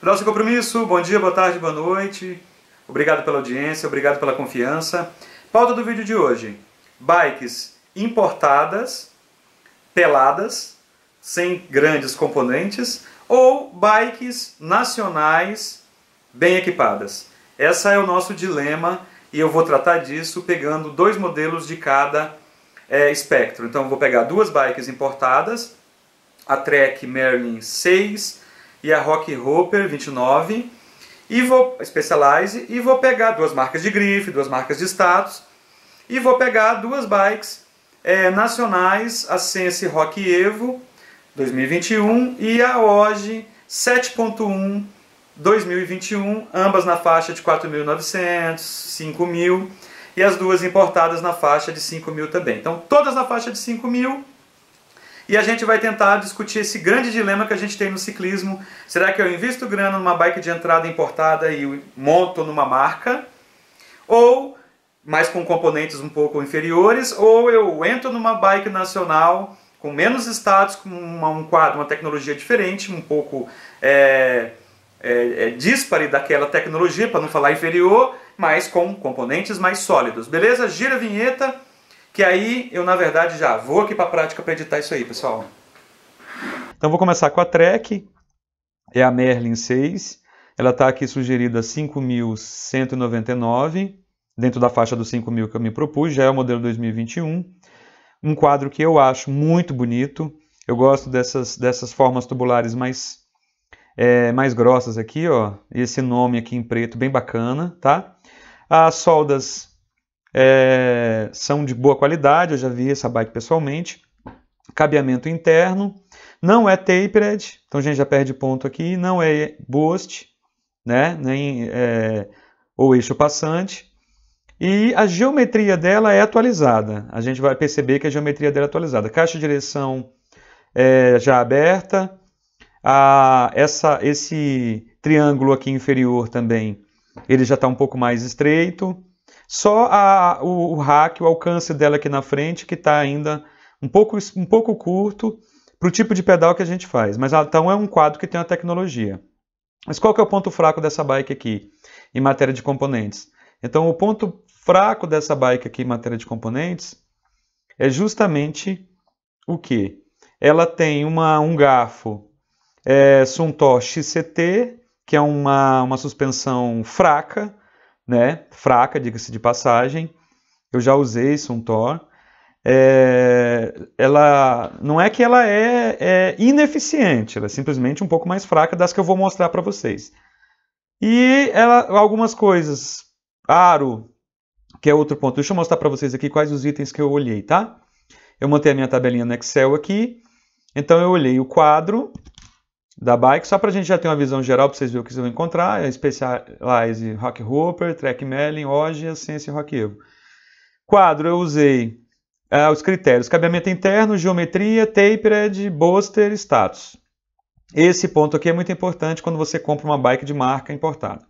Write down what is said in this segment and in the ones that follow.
Nosso compromisso, bom dia, boa tarde, boa noite. Obrigado pela audiência, obrigado pela confiança. Pauta do vídeo de hoje: bikes importadas, peladas, sem grandes componentes, ou bikes nacionais bem equipadas. Essa é o nosso dilema e eu vou tratar disso pegando dois modelos de cada é, espectro. Então vou pegar duas bikes importadas, a Trek Merlin 6 e a Rock Roper 29 e vou Specialize e vou pegar duas marcas de grife, duas marcas de status e vou pegar duas bikes é, nacionais, a Sense Rock Evo 2021 e a Oge 7.1 2021, ambas na faixa de 4.900, 5.000 e as duas importadas na faixa de 5.000 também. Então todas na faixa de 5.000 e a gente vai tentar discutir esse grande dilema que a gente tem no ciclismo. Será que eu invisto grana numa bike de entrada importada e monto numa marca? Ou, mais com componentes um pouco inferiores, ou eu entro numa bike nacional com menos status, com uma, um quadro, uma tecnologia diferente, um pouco é, é, é dispare daquela tecnologia, para não falar inferior, mas com componentes mais sólidos. Beleza? Gira a vinheta que aí eu, na verdade, já vou aqui para a prática para editar isso aí, pessoal. Então vou começar com a track, é a Merlin 6. Ela está aqui sugerida 5.199, dentro da faixa dos 5.000 que eu me propus, já é o modelo 2021. Um quadro que eu acho muito bonito. Eu gosto dessas, dessas formas tubulares mais, é, mais grossas aqui, ó. Esse nome aqui em preto, bem bacana, tá? As soldas é, são de boa qualidade, eu já vi essa bike pessoalmente. Cabeamento interno, não é tapered, então a gente já perde ponto aqui, não é boost, né? Nem é, ou eixo passante. E a geometria dela é atualizada. A gente vai perceber que a geometria dela é atualizada. Caixa de direção é, já aberta. A, essa, esse triângulo aqui inferior também, ele já está um pouco mais estreito. Só a, o, o hack, o alcance dela aqui na frente, que está ainda um pouco, um pouco curto para o tipo de pedal que a gente faz. Mas ah, então é um quadro que tem a tecnologia. Mas qual que é o ponto fraco dessa bike aqui em matéria de componentes? Então o ponto fraco dessa bike aqui em matéria de componentes é justamente o que? Ela tem uma, um garfo é, Suntor XCT, que é uma, uma suspensão fraca, né? Fraca, diga-se de passagem. Eu já usei Suntor. É, ela não é que ela é, é, ineficiente, ela é simplesmente um pouco mais fraca das que eu vou mostrar para vocês. E ela, algumas coisas, aro, que é outro ponto. Deixa eu mostrar para vocês aqui quais os itens que eu olhei, tá? Eu montei a minha tabelinha no Excel aqui. Então eu olhei o quadro, da bike, só para a gente já ter uma visão geral, para vocês verem o que vocês vão encontrar, é Specialized Rock Hopper, Trek Mellin, Ogia, Sense e Rock Evo. Quadro, eu usei é, os critérios, cabeamento interno, geometria, tapered, booster, status. Esse ponto aqui é muito importante quando você compra uma bike de marca importada.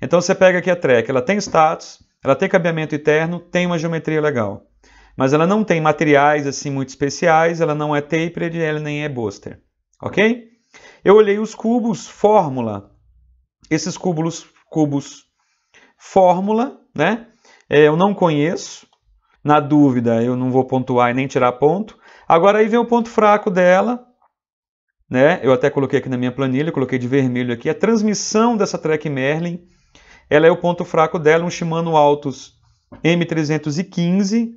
Então você pega aqui a Trek, ela tem status, ela tem cabeamento interno, tem uma geometria legal. Mas ela não tem materiais assim muito especiais, ela não é tapered, ela nem é boster. Ok? Eu olhei os cubos, fórmula. Esses cubos, cubos fórmula, né? É, eu não conheço. Na dúvida, eu não vou pontuar e nem tirar ponto. Agora aí vem o ponto fraco dela, né? Eu até coloquei aqui na minha planilha, coloquei de vermelho aqui. A transmissão dessa Trek Merlin, ela é o ponto fraco dela, um Shimano Altos M315,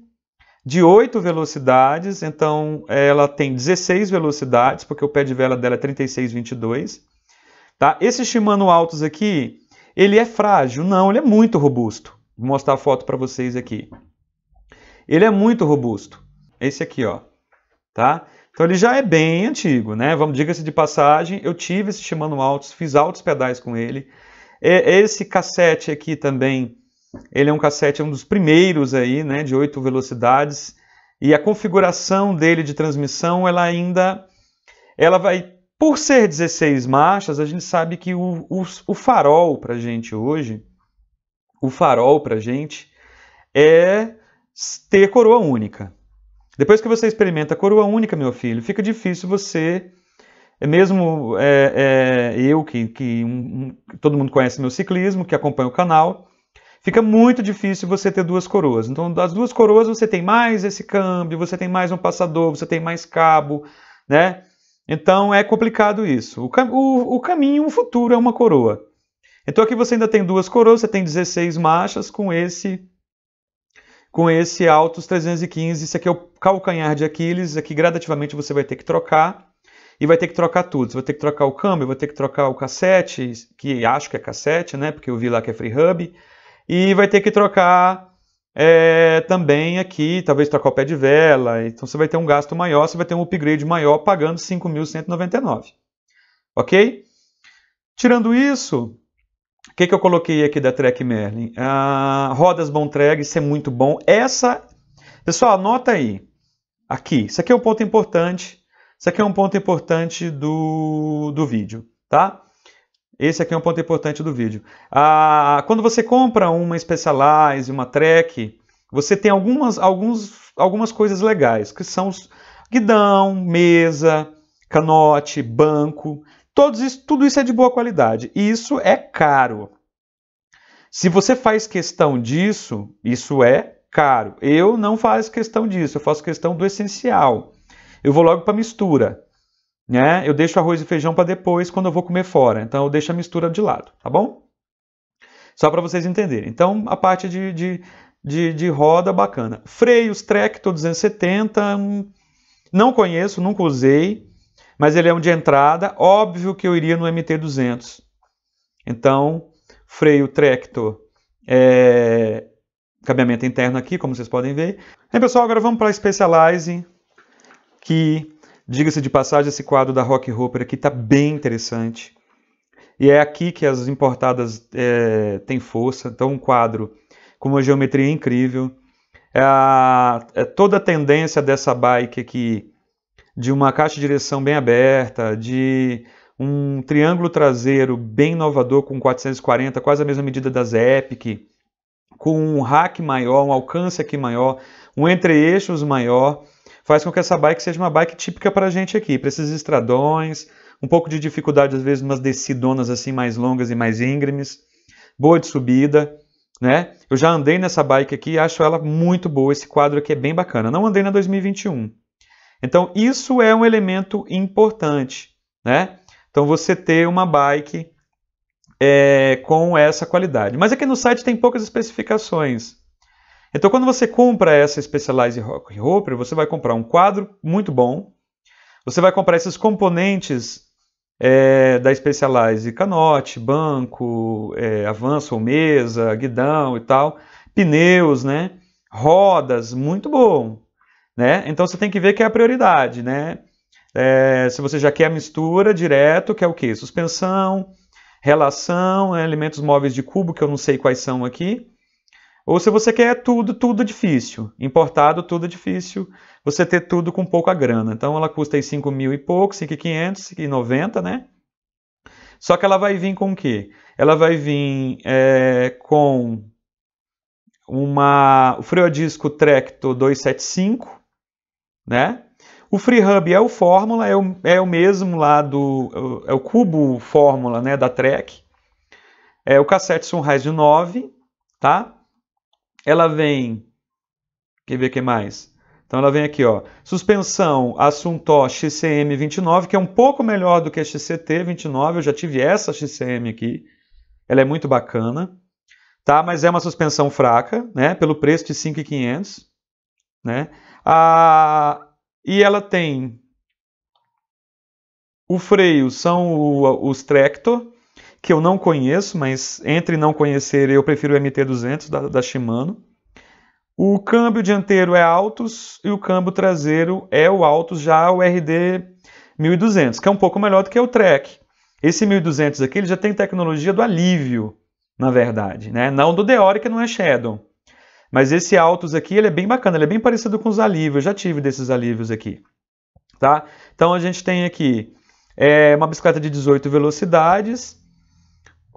de 8 velocidades, então ela tem 16 velocidades, porque o pé de vela dela é 36,22. Tá? Esse Shimano Altos aqui, ele é frágil? Não, ele é muito robusto. Vou mostrar a foto para vocês aqui. Ele é muito robusto. Esse aqui, ó. Tá? Então ele já é bem antigo, né? Vamos diga-se de passagem, eu tive esse Shimano Altos, fiz altos pedais com ele. É, é esse cassete aqui também, ele é um cassete, é um dos primeiros aí, né, de oito velocidades. E a configuração dele de transmissão, ela ainda, ela vai, por ser 16 marchas, a gente sabe que o, o, o farol para gente hoje, o farol para gente é ter coroa única. Depois que você experimenta coroa única, meu filho, fica difícil você é mesmo é, é, eu, que, que um, todo mundo conhece meu ciclismo, que acompanha o canal, fica muito difícil você ter duas coroas. Então, das duas coroas, você tem mais esse câmbio, você tem mais um passador, você tem mais cabo, né? Então, é complicado isso. O, o, o caminho, o futuro é uma coroa. Então, aqui você ainda tem duas coroas, você tem 16 marchas com esse com esse Altos 315. Isso aqui é o calcanhar de Aquiles. Aqui, gradativamente, você vai ter que trocar. E vai ter que trocar tudo. Você vai ter que trocar o câmbio, vai ter que trocar o cassete, que acho que é cassete, né? Porque eu vi lá que é free hub e vai ter que trocar é, também aqui, talvez trocar o pé de vela. Então você vai ter um gasto maior, você vai ter um upgrade maior pagando 5.199. Ok? Tirando isso, o que, que eu coloquei aqui da Trek Merlin? Ah, rodas track, isso é muito bom. Essa, pessoal, anota aí. Aqui, isso aqui é um ponto importante. Isso aqui é um ponto importante do, do vídeo, tá? Esse aqui é um ponto importante do vídeo. Ah, quando você compra uma Specialized, uma Trek, você tem algumas, alguns, algumas coisas legais, que são os guidão, mesa, canote, banco. Todos isso, tudo isso é de boa qualidade. E isso é caro. Se você faz questão disso, isso é caro. Eu não faço questão disso, eu faço questão do essencial. Eu vou logo para a mistura né? Eu deixo arroz e feijão para depois quando eu vou comer fora. Então eu deixo a mistura de lado, tá bom? Só para vocês entenderem. Então a parte de, de, de, de roda bacana. Freios Trecto 270, hum, não conheço, nunca usei, mas ele é um de entrada. Óbvio que eu iria no MT200. Então, freio Trecto é, cabeamento interno aqui, como vocês podem ver. Aí, pessoal, agora vamos para a Specializing, que Diga-se de passagem, esse quadro da Rock Roper aqui está bem interessante. E é aqui que as importadas é, têm força. Então, um quadro com uma geometria incrível. É a, é toda a tendência dessa bike aqui, de uma caixa de direção bem aberta, de um triângulo traseiro bem inovador com 440, quase a mesma medida das Epic, com um rack maior, um alcance aqui maior, um entre-eixos maior faz com que essa bike seja uma bike típica para a gente aqui, para esses estradões, um pouco de dificuldade às vezes umas descidonas assim mais longas e mais íngremes, boa de subida, né? Eu já andei nessa bike aqui e acho ela muito boa, esse quadro aqui é bem bacana. Não andei na 2021. Então isso é um elemento importante, né? Então você ter uma bike é, com essa qualidade. Mas aqui no site tem poucas especificações. Então, quando você compra essa Specialized Rock Hopper, você vai comprar um quadro muito bom, você vai comprar esses componentes é, da Specialized, canote, banco, é, avanço ou mesa, guidão e tal, pneus, né? Rodas, muito bom, né? Então você tem que ver que é a prioridade, né? É, se você já quer a mistura direto, que é o que? Suspensão, relação, né? elementos móveis de cubo, que eu não sei quais são aqui, ou se você quer tudo, tudo difícil. Importado, tudo difícil. Você ter tudo com pouca grana. Então ela custa aí 5 mil e pouco, 5,590, né? Só que ela vai vir com o quê? Ela vai vir é, com uma, o Freodisco Trecto 275, né? O Free Hub é o Fórmula, é o, é o mesmo lá do. É o cubo Fórmula né, da Trek. É o cassete Sunrise 9, tá? ela vem. Quer ver o que mais? Então ela vem aqui, ó. Suspensão assunto XCM29, que é um pouco melhor do que a XCT29. Eu já tive essa XCM aqui. Ela é muito bacana, tá? Mas é uma suspensão fraca, né? Pelo preço de 5.500, né? Ah, e ela tem o freio são o, os Tractor que eu não conheço, mas entre não conhecer eu prefiro o MT200 da, da Shimano. O câmbio dianteiro é Altos e o câmbio traseiro é o Altos, já o RD 1200, que é um pouco melhor do que o Trek. Esse 1200 aqui ele já tem tecnologia do alívio, na verdade, né? Não do Deore que não é Shadow. Mas esse Altos aqui ele é bem bacana, ele é bem parecido com os alívios, eu já tive desses alívios aqui. Tá? Então a gente tem aqui é, uma bicicleta de 18 velocidades,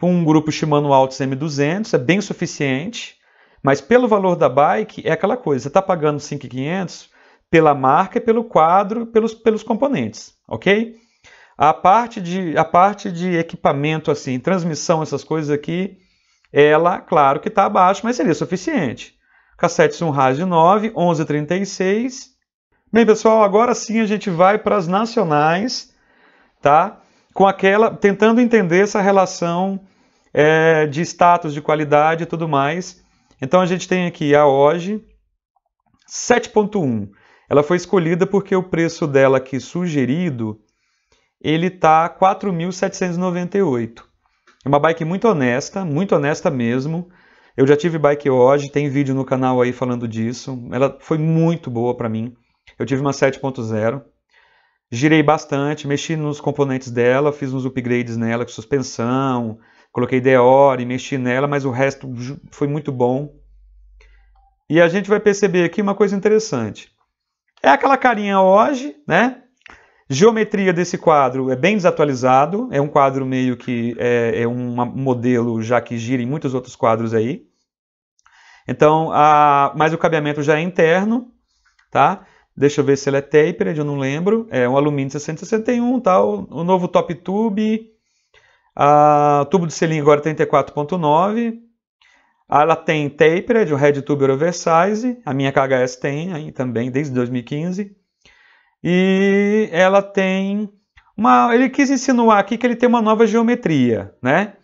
com um grupo Shimano Altus M200, é bem suficiente, mas pelo valor da bike é aquela coisa, você está pagando 5,500 pela marca, pelo quadro, pelos, pelos componentes, ok? A parte, de, a parte de equipamento, assim, transmissão, essas coisas aqui, ela, claro que está abaixo, mas seria suficiente. Cassete Sunrise de 9, 11,36. Bem, pessoal, agora sim a gente vai para as nacionais, tá? Com aquela, tentando entender essa relação é, de status, de qualidade e tudo mais. Então a gente tem aqui a Oge 7.1. Ela foi escolhida porque o preço dela aqui sugerido, ele tá 4.798. É uma bike muito honesta, muito honesta mesmo. Eu já tive bike hoje, tem vídeo no canal aí falando disso. Ela foi muito boa para mim. Eu tive uma 7.0. Girei bastante, mexi nos componentes dela, fiz uns upgrades nela, com suspensão, Coloquei e mexi nela, mas o resto foi muito bom. E a gente vai perceber aqui uma coisa interessante. É aquela carinha hoje, né? Geometria desse quadro é bem desatualizado, é um quadro meio que é, é um modelo já que gira em muitos outros quadros aí. Então, a, mas o cabeamento já é interno, tá? Deixa eu ver se ele é tapered, eu não lembro. É um alumínio 661, tá? O, o novo top tube, a tubo de selim agora 34.9. Ela tem tapered, o head tuber oversize. A minha KHS tem aí também desde 2015. E ela tem uma, ele quis insinuar aqui que ele tem uma nova geometria, né?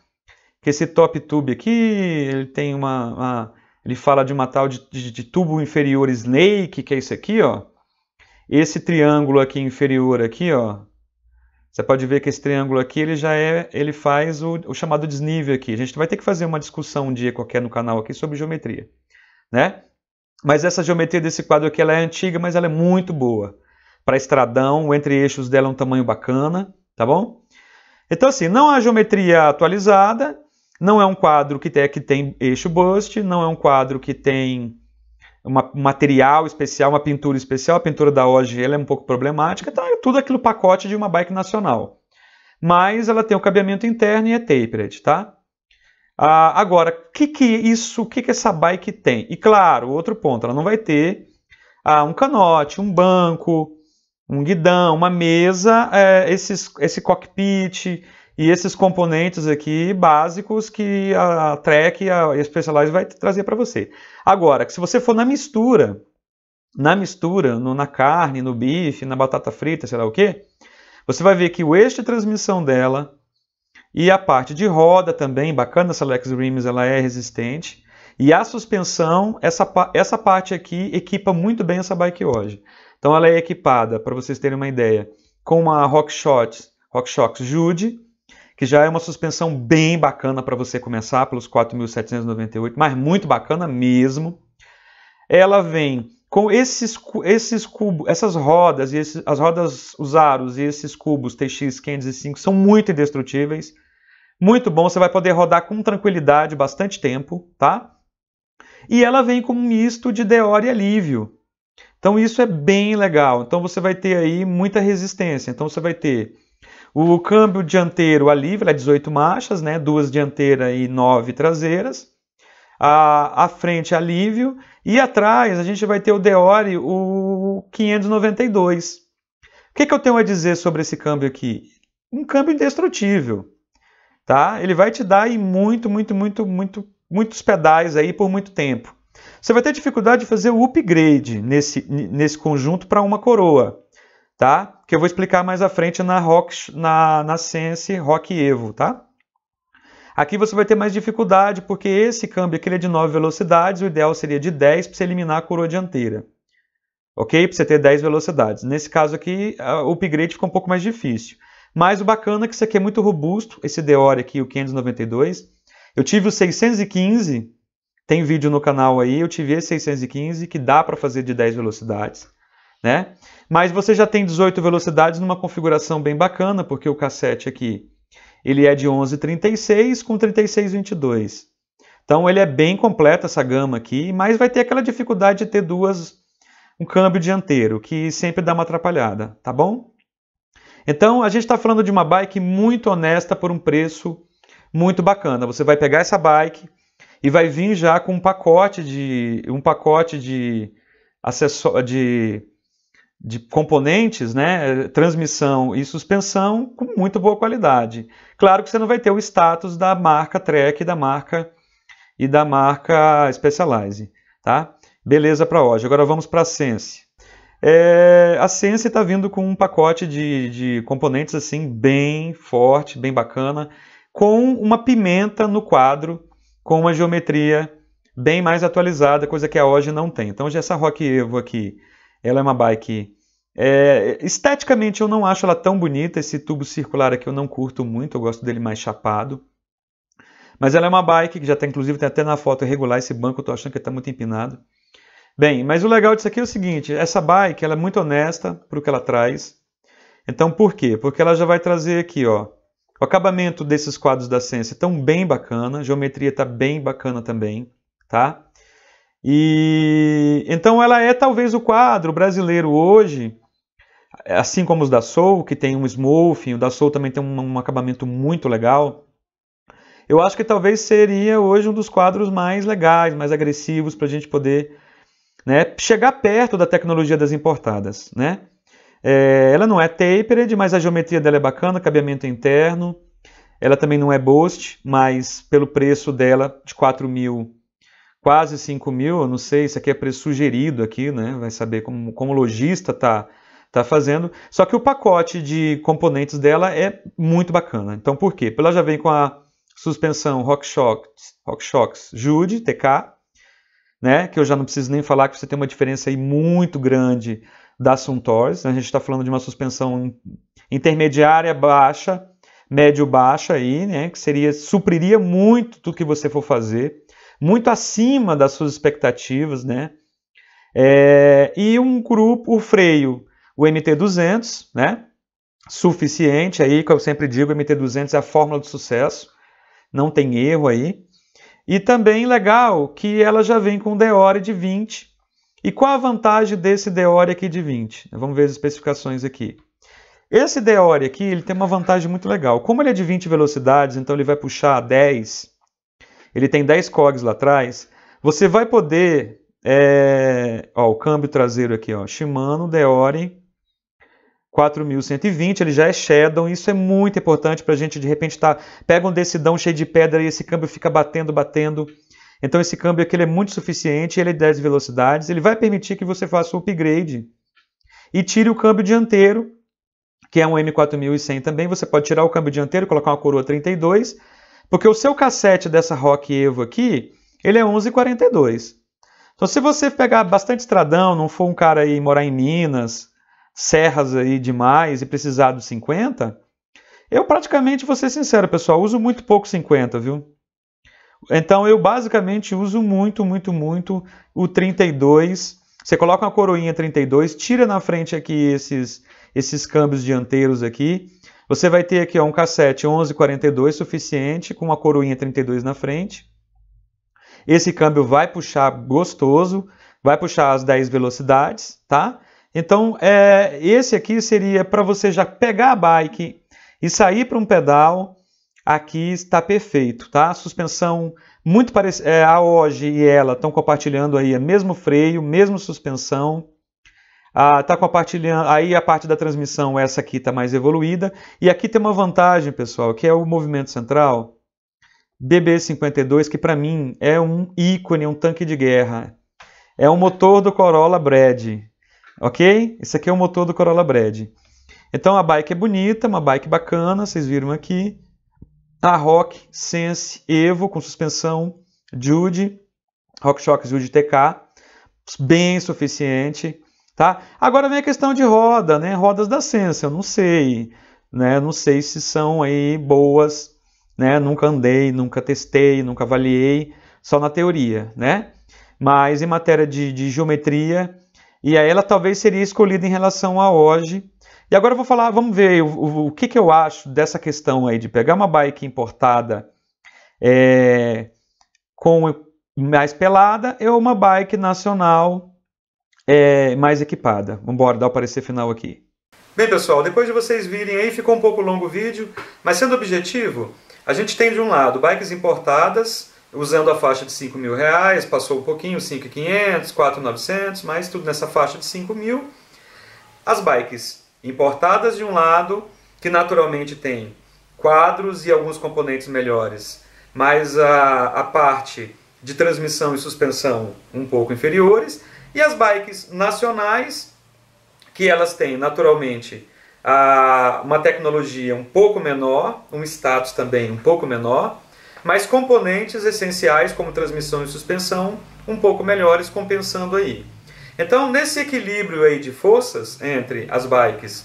Que esse top tube aqui, ele tem uma, uma ele fala de uma tal de, de, de, tubo inferior snake, que é isso aqui, ó. Esse triângulo aqui inferior aqui, ó, você pode ver que esse triângulo aqui, ele já é, ele faz o, o, chamado desnível aqui. A gente vai ter que fazer uma discussão um dia qualquer no canal aqui sobre geometria, né? Mas essa geometria desse quadro aqui, ela é antiga, mas ela é muito boa. Para estradão, o entre-eixos dela é um tamanho bacana, tá bom? Então assim, não há geometria atualizada, não é um quadro que tem, que tem eixo bust, não é um quadro que tem uma, um material especial, uma pintura especial. A pintura da OG ela é um pouco problemática, então é tudo aquilo pacote de uma bike nacional. Mas ela tem o um cabeamento interno e é tapered, tá? Ah, agora, o que, que isso, o que, que essa bike tem? E claro, outro ponto, ela não vai ter ah, um canote, um banco, um guidão, uma mesa, é, esses, esse cockpit, e esses componentes aqui básicos que a Trek e a Specialized vai trazer para você. Agora, se você for na mistura, na mistura, no, na carne, no bife, na batata frita, sei lá o que, você vai ver que o eixo de transmissão dela e a parte de roda também, bacana essa Lex Rims, ela é resistente. E a suspensão, essa, essa parte aqui equipa muito bem essa bike hoje. Então ela é equipada, para vocês terem uma ideia, com uma RockShox, RockShox Jude, que já é uma suspensão bem bacana para você começar pelos 4.798, mas muito bacana mesmo. Ela vem com esses, esses cubos, essas rodas, e esses, as rodas, os aros e esses cubos TX505 são muito indestrutíveis. Muito bom, você vai poder rodar com tranquilidade bastante tempo, tá? E ela vem com um misto de Deor e Alívio. Então isso é bem legal. Então você vai ter aí muita resistência. Então você vai ter o câmbio dianteiro, a livre, é 18 marchas, né? duas dianteiras e nove traseiras. A, a frente, é alívio. E atrás, a gente vai ter o Deore, o 592. O que, que eu tenho a dizer sobre esse câmbio aqui? Um câmbio indestrutível. Tá? Ele vai te dar aí muito, muito, muito, muito, muitos pedais aí por muito tempo. Você vai ter dificuldade de fazer o upgrade nesse, nesse conjunto para uma coroa tá? Que eu vou explicar mais à frente na Rock, na, na Sense Rock Evo, tá? Aqui você vai ter mais dificuldade, porque esse câmbio aqui é de 9 velocidades, o ideal seria de 10 para você eliminar a coroa dianteira. Ok? Para você ter 10 velocidades. Nesse caso aqui, o upgrade fica um pouco mais difícil. Mas o bacana é que isso aqui é muito robusto, esse Deore aqui, o 592. Eu tive o 615, tem vídeo no canal aí, eu tive esse 615, que dá para fazer de 10 velocidades né? Mas você já tem 18 velocidades numa configuração bem bacana, porque o cassete aqui ele é de 11,36 com 36,22. Então ele é bem completo essa gama aqui, mas vai ter aquela dificuldade de ter duas um câmbio dianteiro, que sempre dá uma atrapalhada, tá bom? Então a gente está falando de uma bike muito honesta por um preço muito bacana. Você vai pegar essa bike e vai vir já com um pacote de um pacote de acessório de componentes, né, transmissão e suspensão com muito boa qualidade. Claro que você não vai ter o status da marca Trek da marca e da marca Specialized, tá? Beleza para hoje. Agora vamos para a Sense. É, a Sense está vindo com um pacote de, de componentes assim bem forte, bem bacana, com uma pimenta no quadro, com uma geometria bem mais atualizada, coisa que a hoje não tem. Então já essa Rock Evo aqui ela é uma bike. É, esteticamente eu não acho ela tão bonita. Esse tubo circular aqui eu não curto muito, eu gosto dele mais chapado. Mas ela é uma bike que já está, inclusive, tem até na foto regular esse banco, eu estou achando que está muito empinado. Bem, mas o legal disso aqui é o seguinte, essa bike ela é muito honesta para o que ela traz. Então por quê? Porque ela já vai trazer aqui, ó, o acabamento desses quadros da Sense tão bem bacana, a geometria está bem bacana também, tá? E então ela é talvez o quadro brasileiro hoje, assim como os da Soul, que tem um smoothing, o da Soul também tem um, um acabamento muito legal. Eu acho que talvez seria hoje um dos quadros mais legais, mais agressivos para a gente poder né, chegar perto da tecnologia das importadas. Né? É, ela não é tapered, mas a geometria dela é bacana, cabeamento interno. Ela também não é Boast, mas pelo preço dela de 4 mil quase 5 mil, eu não sei, isso aqui é preço sugerido aqui, né? Vai saber como, como o lojista tá, tá fazendo. Só que o pacote de componentes dela é muito bacana. Então, por quê? Ela já vem com a suspensão RockShox, RockShox Jude TK, né? Que eu já não preciso nem falar que você tem uma diferença aí muito grande da Suntors. A gente está falando de uma suspensão intermediária baixa, médio baixa aí, né? Que seria supriria muito do que você for fazer muito acima das suas expectativas, né? É, e um grupo, o freio, o MT200, né? Suficiente aí, que eu sempre digo, o MT200 é a fórmula do sucesso, não tem erro aí. E também legal que ela já vem com Deore de 20. E qual a vantagem desse Deore aqui de 20? Vamos ver as especificações aqui. Esse Deore aqui, ele tem uma vantagem muito legal. Como ele é de 20 velocidades, então ele vai puxar 10 ele tem 10 cogs lá atrás, você vai poder, é, ó, o câmbio traseiro aqui, ó, Shimano Deore 4120, ele já é Shadow, isso é muito importante para a gente de repente tá, pega um decidão cheio de pedra e esse câmbio fica batendo, batendo. Então esse câmbio aqui ele é muito suficiente, ele é 10 velocidades, ele vai permitir que você faça o upgrade e tire o câmbio dianteiro, que é um M4100 também, você pode tirar o câmbio dianteiro, colocar uma coroa 32 porque o seu cassete dessa Rock Evo aqui, ele é 11,42. Então, se você pegar bastante estradão, não for um cara aí morar em Minas, serras aí demais e precisar dos 50, eu praticamente, vou ser sincero, pessoal, uso muito pouco 50, viu? Então, eu basicamente uso muito, muito, muito o 32. Você coloca uma coroinha 32, tira na frente aqui esses, esses câmbios dianteiros aqui você vai ter aqui ó, um cassete 1142 suficiente, com uma coroinha 32 na frente. Esse câmbio vai puxar gostoso, vai puxar as 10 velocidades, tá? Então, é, esse aqui seria para você já pegar a bike e sair para um pedal, aqui está perfeito, tá? Suspensão muito parecida, é, a Oge e ela estão compartilhando aí o mesmo freio, mesmo suspensão, ah, tá com a parte aí a parte da transmissão, essa aqui está mais evoluída. E aqui tem uma vantagem, pessoal, que é o movimento central DB52, que para mim é um ícone, é um tanque de guerra. É um motor do Corolla Brad, ok? Esse aqui é o motor do Corolla Brad. Então a bike é bonita, uma bike bacana, vocês viram aqui. A Rock Sense Evo com suspensão Jude, RockShox Jude TK, bem suficiente. Tá? Agora vem a questão de roda, né? Rodas da Sense, eu não sei, né? Não sei se são aí boas, né? Nunca andei, nunca testei, nunca avaliei, só na teoria, né? Mas em matéria de, de geometria, e aí ela talvez seria escolhida em relação a hoje. E agora eu vou falar, vamos ver o, o, o que, que eu acho dessa questão aí de pegar uma bike importada é, com mais pelada é uma bike nacional é, mais equipada. Vamos embora, dar o parecer final aqui. Bem, pessoal, depois de vocês virem aí, ficou um pouco longo o vídeo, mas sendo objetivo, a gente tem de um lado bikes importadas, usando a faixa de 5 mil reais, passou um pouquinho, 5.500, 4.900, mas tudo nessa faixa de 5 mil. As bikes importadas de um lado, que naturalmente tem quadros e alguns componentes melhores, mas a, a parte de transmissão e suspensão um pouco inferiores, e as bikes nacionais, que elas têm naturalmente uma tecnologia um pouco menor, um status também um pouco menor, mas componentes essenciais como transmissão e suspensão um pouco melhores, compensando aí. Então, nesse equilíbrio aí de forças entre as bikes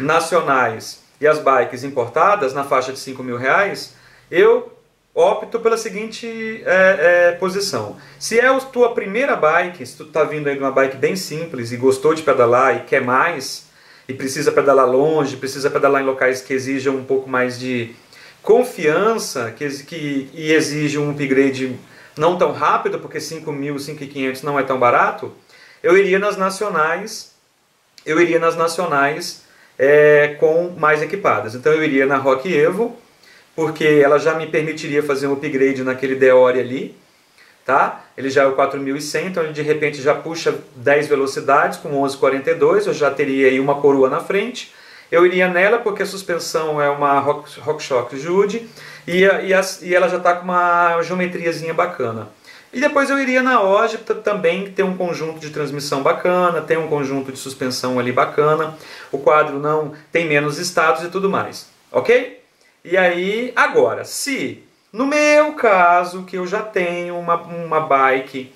nacionais e as bikes importadas na faixa de 5 mil reais, eu opto pela seguinte é, é, posição. Se é a tua primeira bike, se tu tá vindo aí de uma bike bem simples e gostou de pedalar e quer mais, e precisa pedalar longe, precisa pedalar em locais que exijam um pouco mais de confiança que, que, e exijam um upgrade não tão rápido, porque 5 mil, 5.500 não é tão barato, eu iria nas nacionais, eu iria nas nacionais é, com mais equipadas. Então eu iria na Rock Evo, porque ela já me permitiria fazer um upgrade naquele Deore ali, tá? Ele já é o 4100, então ele de repente já puxa 10 velocidades com 1142, eu já teria aí uma coroa na frente. Eu iria nela porque a suspensão é uma Rock, RockShox Jude e, e, e ela já está com uma geometriazinha bacana. E depois eu iria na Oge também ter um conjunto de transmissão bacana, tem um conjunto de suspensão ali bacana, o quadro não tem menos status e tudo mais, ok? E aí, agora, se no meu caso, que eu já tenho uma, uma bike,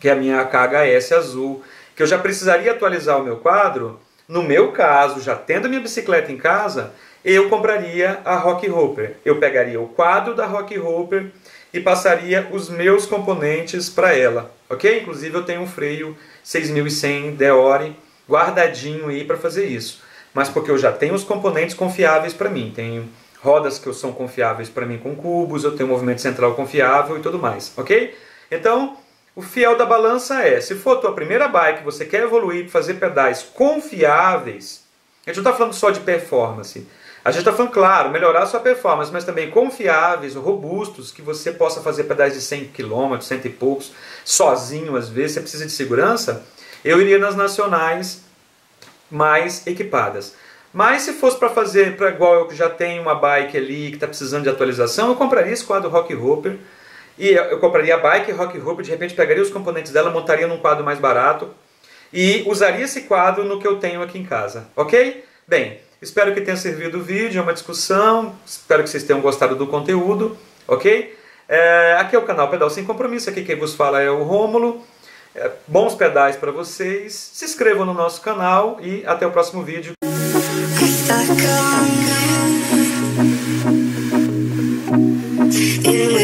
que é a minha KHS azul, que eu já precisaria atualizar o meu quadro, no meu caso, já tendo minha bicicleta em casa, eu compraria a Rock Hopper. Eu pegaria o quadro da Rock Hopper e passaria os meus componentes para ela, ok? Inclusive eu tenho um freio 6100 Deore guardadinho aí para fazer isso. Mas porque eu já tenho os componentes confiáveis para mim, tenho rodas que são confiáveis para mim com cubos, eu tenho um movimento central confiável e tudo mais, ok? Então, o fiel da balança é, se for a tua primeira bike, você quer evoluir, fazer pedais confiáveis, a gente não está falando só de performance, a gente está falando, claro, melhorar a sua performance, mas também confiáveis, robustos, que você possa fazer pedais de 100 km, 100 e poucos, sozinho às vezes, você precisa de segurança, eu iria nas nacionais mais equipadas. Mas se fosse para fazer, para igual eu que já tenho uma bike ali que está precisando de atualização, eu compraria esse quadro Rock Hopper. E eu compraria a bike Rock Hopper, de repente pegaria os componentes dela, montaria num quadro mais barato e usaria esse quadro no que eu tenho aqui em casa, ok? Bem, espero que tenha servido o vídeo, é uma discussão, espero que vocês tenham gostado do conteúdo, ok? É, aqui é o canal Pedal Sem Compromisso, aqui quem vos fala é o Rômulo. É, bons pedais para vocês, se inscrevam no nosso canal e até o próximo vídeo. Come in